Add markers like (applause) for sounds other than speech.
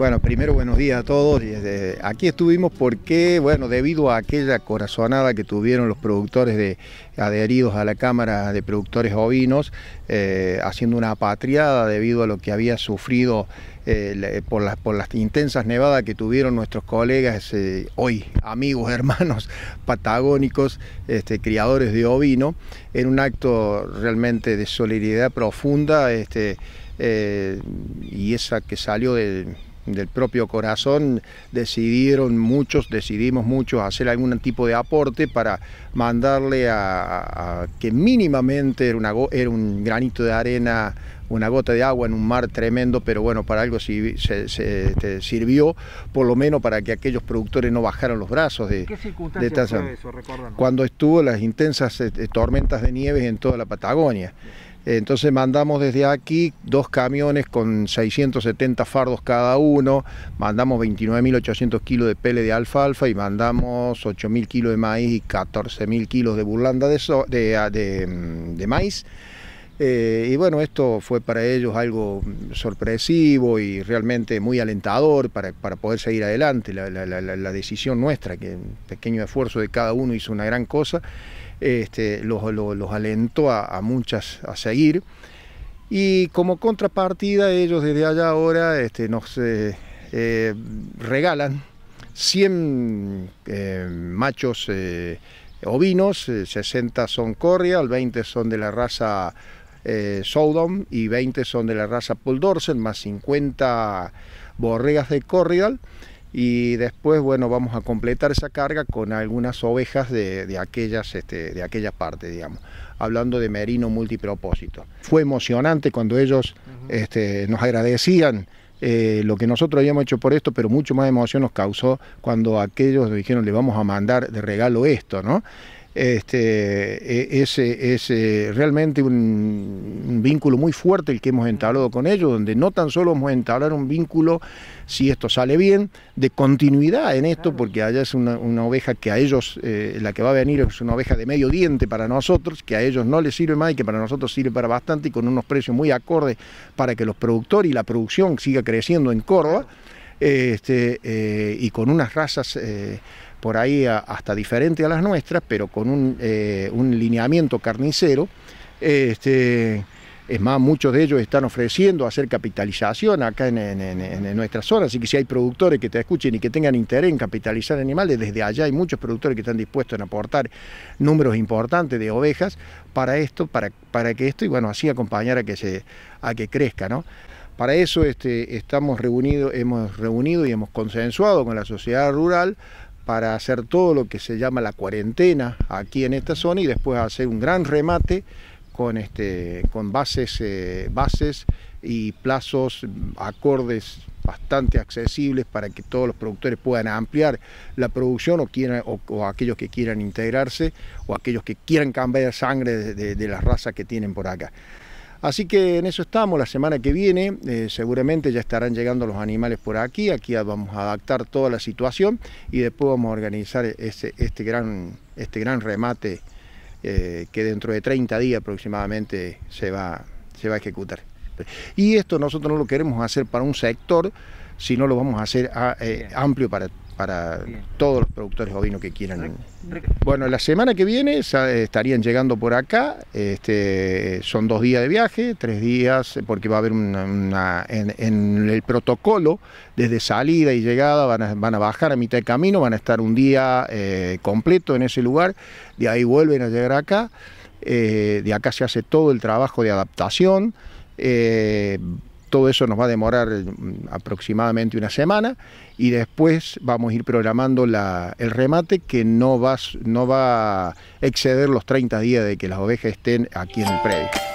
Bueno, primero buenos días a todos. Aquí estuvimos porque, bueno, debido a aquella corazonada que tuvieron los productores de, adheridos a la Cámara de Productores Ovinos, eh, haciendo una patriada debido a lo que había sufrido eh, por, las, intensas nevadas que tuvieron nuestros colegas eh, hoy, amigos, (laughs) hermanos patagónicos, este, criadores de ovino, en un acto realmente de solidaridad profunda este, y esa que salió del del propio corazón, decidieron muchos, decidimos muchos hacer algún tipo de aporte para mandarle a, que mínimamente era, una, era un granito de arena una gota de agua en un mar tremendo, pero bueno, para algo se, este, sirvió, por lo menos para que aquellos productores no bajaran los brazos de, ¿Qué circunstancias de fue Cuando estuvo las intensas este, tormentas de nieve en toda la Patagonia. Entonces mandamos desde aquí dos camiones con 670 fardos cada uno, mandamos 29.800 kilos de pele de alfalfa y mandamos 8.000 kilos de maíz y 14.000 kilos de burlanda de, ah, mm, maíz. Eh, y bueno, esto fue para ellos algo sorpresivo y realmente muy alentador para, poder seguir adelante. La, decisión nuestra, que el pequeño esfuerzo de cada uno hizo una gran cosa este, los, alentó a, muchas a seguir. Y como contrapartida, ellos desde allá ahora este, nos eh, eh, regalan 100 eh, machos ovinos, 60 son Corrial, 20 son de la raza Soudon... y 20 son de la raza Poldorsen, más 50 borregas de Corrial y después, bueno, vamos a completar esa carga con algunas ovejas de, aquellas, este, de aquella parte, digamos, hablando de merino multipropósito. Fue emocionante cuando ellos este, nos agradecían eh, lo que nosotros habíamos hecho por esto, pero mucho más emoción nos causó cuando aquellos nos dijeron, le vamos a mandar de regalo esto, ¿no? Este, e, es, realmente un, vínculo muy fuerte el que hemos entablado con ellos, donde no tan solo hemos entablado un vínculo, si esto sale bien, de continuidad en esto, porque allá es una, oveja que a ellos, eh, la que va a venir es una oveja de medio diente para nosotros, que a ellos no les sirve más y que para nosotros sirve para bastante y con unos precios muy acordes para que los productores y la producción siga creciendo en Córdoba, este, eh, y con unas razas... Eh, por ahí hasta diferente a las nuestras, pero con un, eh, un lineamiento carnicero. Este, es más, muchos de ellos están ofreciendo hacer capitalización acá en, en, nuestra zona, así que si hay productores que te escuchen y que tengan interés en capitalizar animales, desde allá hay muchos productores que están dispuestos a aportar números importantes de ovejas para esto, para, para que esto, y bueno, así acompañar a que, se, a que crezca, ¿no? Para eso este, estamos reunidos, hemos reunido y hemos consensuado con la sociedad rural para hacer todo lo que se llama la cuarentena aquí en esta zona y después hacer un gran remate con, este, con bases, eh, bases y plazos acordes bastante accesibles para que todos los productores puedan ampliar la producción o, quieran, o, aquellos que quieran integrarse o aquellos que quieran cambiar sangre de, la raza que tienen por acá. Así que en eso estamos, la semana que viene eh, seguramente ya estarán llegando los animales por aquí, aquí vamos a adaptar toda la situación y después vamos a organizar este, gran, este gran remate eh, que dentro de 30 días aproximadamente se va, a ejecutar. Y esto nosotros no lo queremos hacer para un sector, sino lo vamos a hacer ah, eh, amplio para para todos los productores ovinos que quieran. Bueno, la semana que viene estarían llegando por acá, este, son dos días de viaje, tres días, porque va a haber en, el protocolo, desde salida y llegada van a, bajar a mitad de camino, van a estar un día eh, completo en ese lugar, de ahí vuelven a llegar acá, eh, de acá se hace todo el trabajo de adaptación. Eh, todo eso nos va a demorar eh, mm, aproximadamente una semana y después vamos a ir programando el remate que no va, no va a exceder los 30 días de que las ovejas estén aquí en el predio.